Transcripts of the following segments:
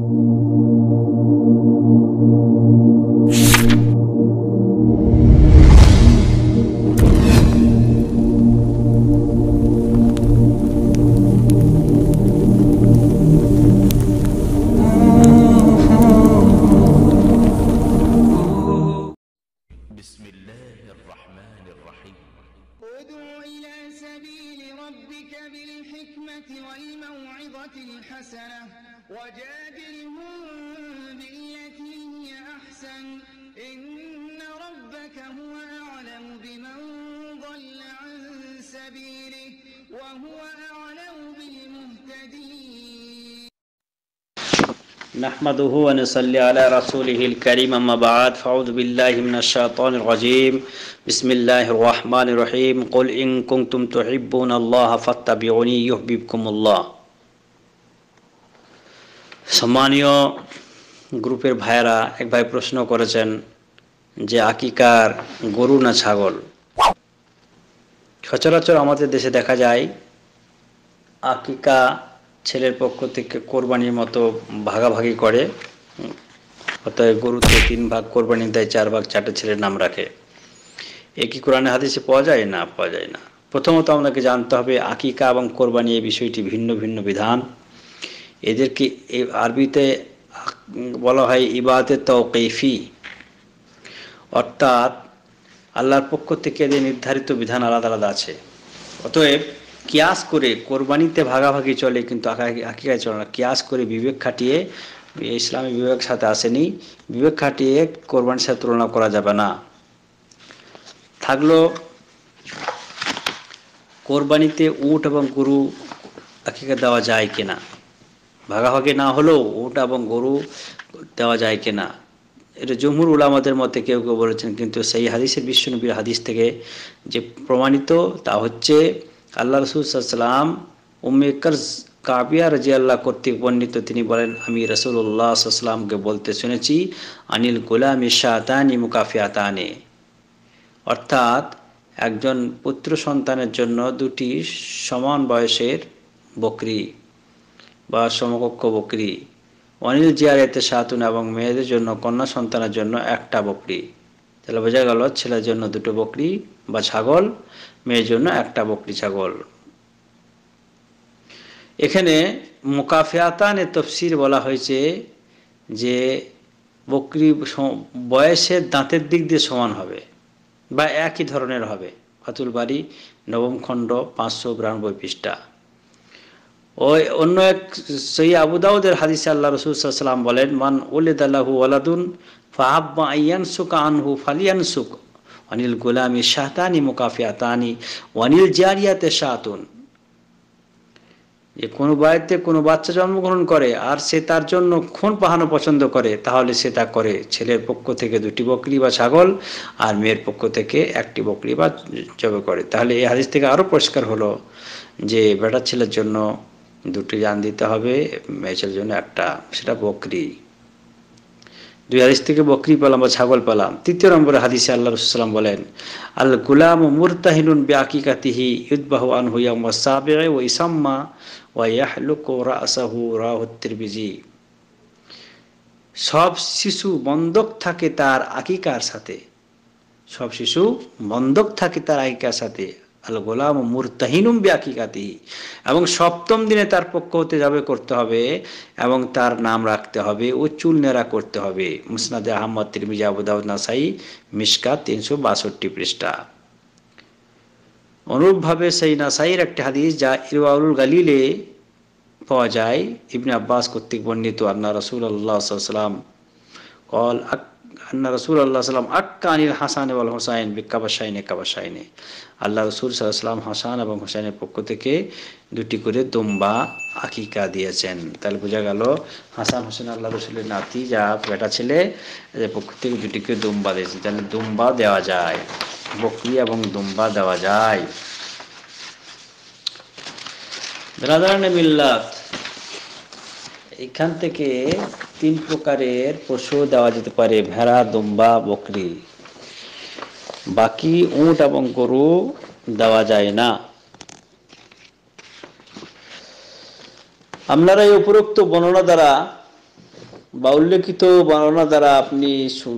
Thank you. نحمده ونصلي على رسوله الكريم أما بعد فأعوذ بالله من الشيطان الرجيم بسم الله الرحمن الرحيم قل إن كنتم تحبون الله فاتبعوني يحببكم الله সম্মানীয় গ্রুপের ভাইরা এক ভাই প্রশ্ন করেছেন যে আকিকার গরু না ছাগল সচরাচর আমাদের দেশে দেখা যায় আকিকা ছেলের পক্ষ থেকে কোরবানির মতো ভাগাভাগি করে অতএব গরুতে তিন ভাগ কোরবানি দেয় চার ভাগ চারটে ছেলের নাম রাখে এ কি কোরআনে হাদিসে পাওয়া যায় না পাওয়া যায় না প্রথমত আপনাকে জানতে হবে আকিকা এবং কোরবানি এই বিষয়টি ভিন্ন ভিন্ন বিধান এদেরকে আরবিতে বলা হয় ইবাদে তৌকেফি অর্থাৎ আল্লাহর পক্ষ থেকে এদের নির্ধারিত বিধান আলাদা আলাদা আছে অতএব কিয়াস করে কোরবানিতে ভাগাভাগি চলে কিন্তু আকিকায় চলে না কিয়াস করে বিবেক খাটিয়ে ইসলামী বিবেক সাথে আসেনি বিবেক খাটিয়ে কোরবানির সাথে তুলনা করা যাবে না থাকলো কোরবানিতে উট এবং গরু আকিকা দেওয়া যায় কিনা ভাগাভাগি না হলেও উট এবং গরু দেওয়া যায় কিনা এটা জমুর উলামাদের মতে কেউ কেউ বলেছেন কিন্তু সেই হাদিসের বিশ্বনবীর হাদিস থেকে যে প্রমাণিত তা হচ্ছে আল্লাহ রসুলাম উম্মে কর্জ কাবিয়া রাজি আল্লাহ কর্তৃক বর্ণিত তিনি বলেন আমি রসুল্লাহ সাল্লামকে বলতে শুনেছি আনিল গোলাম ইশাহাতানি মুকাফিয়াতানে অর্থাৎ একজন পুত্র সন্তানের জন্য দুটি সমান বয়সের বকরি বা সমকক্ষ বকরি অনিল এতে সাতুন এবং মেয়েদের জন্য কন্যা সন্তানের জন্য একটা বকরি তাহলে বোঝা গেল ছেলের জন্য দুটো বকরি বা ছাগল মেয়ের জন্য একটা বকরি ছাগল এখানে মোকাফিয়াতানে তফসির বলা হয়েছে যে বকরি বয়সের দাঁতের দিক দিয়ে সমান হবে বা একই ধরনের হবে ফাতুল বাড়ি নবম খণ্ড পাঁচশো বিরানব্বই পৃষ্ঠা ওই অন্য এক সই আবুদাউদের হাদিস আল্লাহ রসুলাম বলেন মান উলেদ আল্লাহু আলাদুন ফাহাব্বা ইয়ানসুক আনহু ফালিয়ানসুক অনিল গোলামে শাহতানি মোকাফিয়াতানি অনিল জারিয়াতে শাহতুন যে কোনো বাড়িতে কোনো বাচ্চা জন্মগ্রহণ করে আর সে তার জন্য খুন পাহানো পছন্দ করে তাহলে সে তা করে ছেলের পক্ষ থেকে দুটি বকরি বা ছাগল আর মেয়ের পক্ষ থেকে একটি বকরি বা জবে করে তাহলে এই হাদিস থেকে আরও পরিষ্কার হলো যে বেটার ছেলের জন্য দুটি যান দিতে হবে মেয়ে ছেলের জন্য একটা সেটা বকরি দুই হাদিস থেকে বকরি পেলাম বা ছাগল পেলাম তৃতীয় নম্বরে হাদিসে আল্লাহ রসুলাম বলেন আল গুলাম মুরতাহিনুন বে আকিকাতিহি ইউদ্বাহ আন হুয়া সাবে ও ইসাম্মা রা হত্যের বিজি সব শিশু বন্ধক থাকে তার আকিকার সাথে সব শিশু বন্ধক থাকে তার আকিকার সাথে আল গোলাম মুরতাহিনুম ব্যাকিকাতি এবং সপ্তম দিনে তার পক্ষ হতে যাবে করতে হবে এবং তার নাম রাখতে হবে ও চুল নেড়া করতে হবে মুসনাদ আহমদ তিরমিজি আবুদাউদ নাসাই মিসকা তিনশো বাষট্টি পৃষ্ঠা অনুরূপভাবে সেই নাসাইয়ের একটি হাদিস যা ইরওয়াউল গালিলে পাওয়া যায় ইবনে আব্বাস কর্তৃক বর্ণিত আন্না রসুল আল্লাহ সাল্লাম কল আক আন্না রসুল আল্লাহ সাল্লাম আক্কানিল হাসান এবং হোসাইন বিকাবাসাইনে কাবাসাইনে আল্লাহ রসুল সাল্লাম হাসান এবং হোসাইনের পক্ষ থেকে দুটি করে দম্বা আকিকা দিয়েছেন তাহলে বোঝা গেল হাসান হোসেন আল্লাহ রসুলের নাতি যা বেটা ছেলে পক্ষ থেকে দুটিকে দম্বা দিয়েছে তাহলে দম্বা দেওয়া যায় বকরি এবং দম্বা দেওয়া যায় ব্রাদারানে মিল্লাত এখান থেকে তিন প্রকারের পশু দেওয়া যেতে পারে ভেড়া দুম্বা বকরি বাকি উঁট এবং গরু দেওয়া যায় না আপনারা এই উপরোক্ত বর্ণনা দ্বারা বা উল্লেখিত বর্ণনা দ্বারা আপনি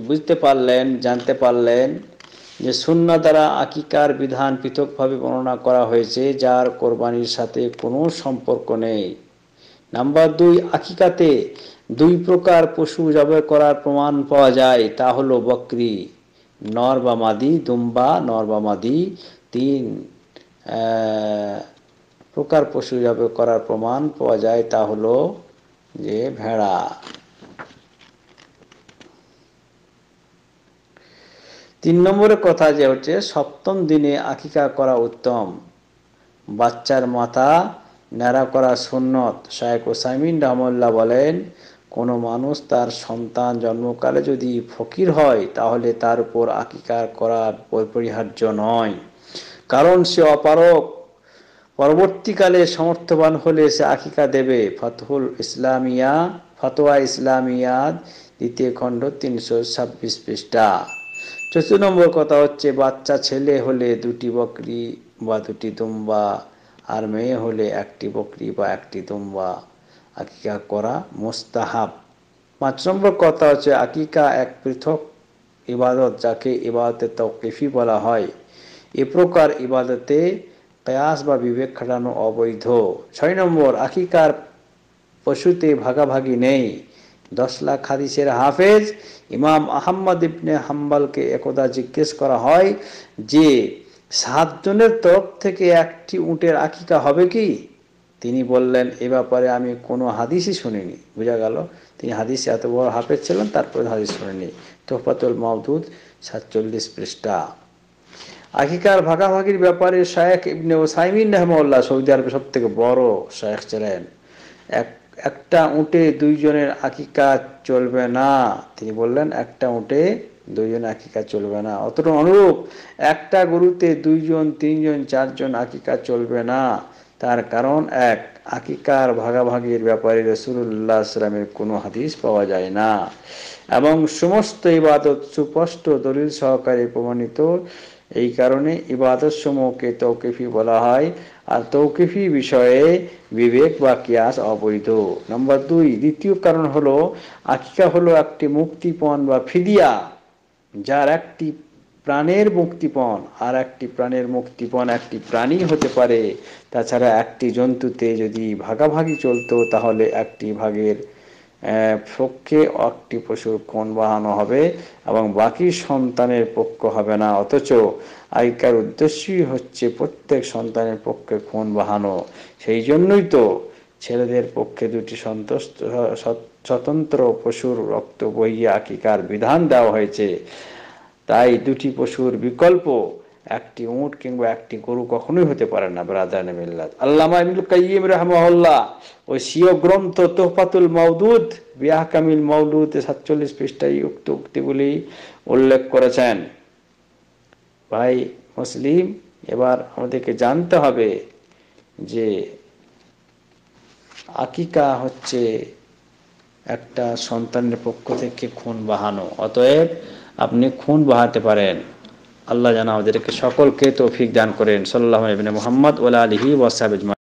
বুঝতে পারলেন জানতে পারলেন যে সুন্না দ্বারা আকিকার বিধান পৃথকভাবে বর্ণনা করা হয়েছে যার কোরবানির সাথে কোনো সম্পর্ক নেই নাম্বার দুই আকিকাতে দুই প্রকার পশু জবাই করার প্রমাণ পাওয়া যায় তা হলো বকরি নর বা মাদি দুম্বা নর বা মাদি তিন প্রকার পশু জবাই করার প্রমাণ পাওয়া যায় তা হলো যে ভেড়া তিন নম্বরের কথা যে হচ্ছে সপ্তম দিনে আকিকা করা উত্তম বাচ্চার মাথা ন্যাড়া করা সুন্নত শায়ক ওসাইমিন রহমল্লা বলেন কোনো মানুষ তার সন্তান জন্মকালে যদি ফকির হয় তাহলে তার উপর আকিকার করা অপরিহার্য নয় কারণ সে অপারক পরবর্তীকালে সমর্থবান হলে সে আকিকা দেবে ফতহুল ইসলামিয়া ফতোয়া ইসলামিয়াদ দ্বিতীয় খণ্ড তিনশো ছাব্বিশ পৃষ্ঠা চতুর্থ নম্বর কথা হচ্ছে বাচ্চা ছেলে হলে দুটি বকরি বা দুটি দুম্বা আর মেয়ে হলে একটি বকরি বা একটি দুম্বা আকিকা করা মোস্তাহাব পাঁচ নম্বর কথা হচ্ছে আকিকা এক পৃথক ইবাদত যাকে ইবাদতে তকিফি বলা হয় এ প্রকার ইবাদতে কয়াস বা বিবেক খাটানো অবৈধ ছয় নম্বর আকিকার পশুতে ভাগাভাগি নেই দশ লাখ হাদিসের হাফেজ ইমাম আহম্মদ ইবনে হাম্বালকে একদা জিজ্ঞেস করা হয় যে সাতজনের তরফ থেকে একটি উটের আকিকা হবে কি তিনি বললেন এ ব্যাপারে আমি কোনো হাদিসই শুনিনি বোঝা গেল তিনি হাদিসে এত বড় হাফেজ ছিলেন তারপরে হাদিস শুনিনি তোফাতুল মাহদুদ সাতচল্লিশ পৃষ্ঠা আকিকার ভাগাভাগির ব্যাপারে শায়েখ ইবনে সাইমিন রহমউল্লাহ সৌদি আরবের সব থেকে বড় শায়েখ ছিলেন এক একটা উঁটে দুইজনের আকিকা চলবে না তিনি বললেন একটা উঁটে দুইজন আকিকা চলবে না অতটা অনুরূপ একটা গরুতে দুইজন তিনজন চারজন আকিকা চলবে না তার কারণ এক আকিকার ভাগাভাগির ব্যাপারে রসুল্লাহ সাল্লামের কোনো হাদিস পাওয়া যায় না এবং সমস্ত ইবাদত সুস্পষ্ট দলিল সহকারে প্রমাণিত এই কারণে ইবাদত সমূহকে তৌকিফি বলা হয় আর তৌকিফি বিষয়ে বিবেক বা কিয়াস অবৈধ নম্বর দুই দ্বিতীয় কারণ হলো আকিকা হলো একটি মুক্তিপণ বা ফিদিয়া যার একটি প্রাণের মুক্তিপণ আর একটি প্রাণের মুক্তিপণ একটি প্রাণী হতে পারে তাছাড়া একটি জন্তুতে যদি ভাগাভাগি চলতো তাহলে একটি ভাগের পক্ষে একটি পশুর কোন বাহানো হবে এবং বাকি সন্তানের পক্ষ হবে না অথচ আইকার উদ্দেশ্যই হচ্ছে প্রত্যেক সন্তানের পক্ষে কোন বাহানো সেই জন্যই তো ছেলেদের পক্ষে দুটি সন্তোষ স্বতন্ত্র পশুর রক্ত বইয়া আকিকার বিধান দেওয়া হয়েছে তাই দুটি পশুর বিকল্প একটি উঁট কিংবা একটি গরু কখনোই হতে পারে না ব্রাদান মিল্লাত আল্লামা ইবনুল কাইয়িম ওই সিও গ্রন্থ তোহফাতুল মওদুদ বিয়াহ কামিল মওলুদ সাতচল্লিশ পৃষ্ঠায় উক্ত উক্তিগুলি উল্লেখ করেছেন ভাই মুসলিম এবার আমাদেরকে জানতে হবে যে আকিকা হচ্ছে একটা সন্তানের পক্ষ থেকে খুন বাহানো অতএব আপনি খুন বাহাতে পারেন আল্লাহ জানা আমাদেরকে সকলকে তৌফিক দান করেন সাল্লাহ মোহাম্মদ ওলা আলহি ওয়াসাবিজমা